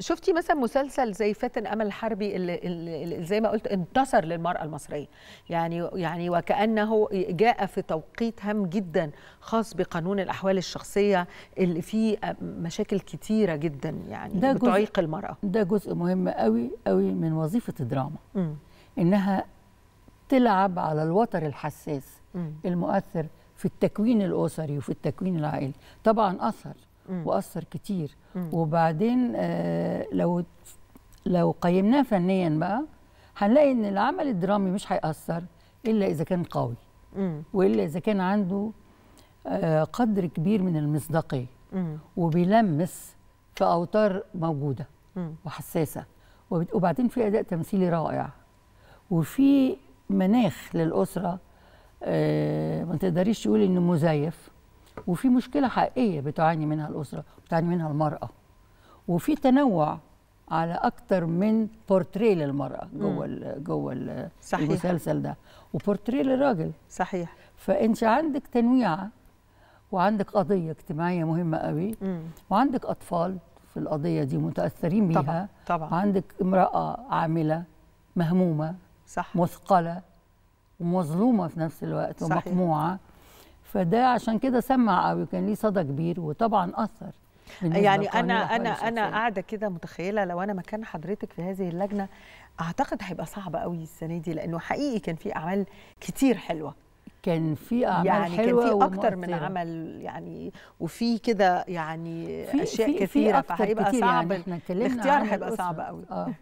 شفتي مثلا مسلسل زي فاتن امل الحربي اللي, اللي زي ما قلت انتصر للمراه المصريه يعني يعني وكانه جاء في توقيت هام جدا خاص بقانون الاحوال الشخصيه اللي فيه مشاكل كتيره جدا يعني ده بتعيق المراه ده جزء مهم قوي قوي من وظيفه الدراما م. انها تلعب على الوتر الحساس م. المؤثر في التكوين الاسري وفي التكوين العائلي طبعا اثر واثر كتير وبعدين آه، لو لو قيمناه فنيا بقى هنلاقي ان العمل الدرامي مش هيأثر الا اذا كان قوي والا اذا كان عنده آه، قدر كبير من المصداقيه وبيلمس في اوتار موجوده وحساسه وبعدين في اداء تمثيلي رائع وفي مناخ للاسره آه، ما تقدريش تقولي انه مزيف وفي مشكله حقيقيه بتعاني منها الاسره بتعاني منها المراه وفي تنوع على اكتر من بورتريه للمراه جوه الـ جوه الـ صحيح. المسلسل ده وبورتريه للراجل صحيح فانت عندك تنويعه وعندك قضيه اجتماعيه مهمه قوي مم. وعندك اطفال في القضيه دي متاثرين بيها طبعا, طبعا. وعندك امراه عامله مهمومه صح مثقله ومظلومه في نفس الوقت صحيح. ومقموعه فده عشان كده سمع قوي كان ليه صدى كبير وطبعا اثر يعني انا انا انا قاعده كده متخيله لو انا مكان حضرتك في هذه اللجنه اعتقد هيبقى صعب قوي السنه دي لانه حقيقي كان في اعمال كتير حلوه كان في اعمال يعني حلوه كان في اكتر من عمل يعني وفي كده يعني في اشياء في كثيره في فهيبقى يعني صعب يعني اختيار الاختيار هيبقى صعب قوي آه.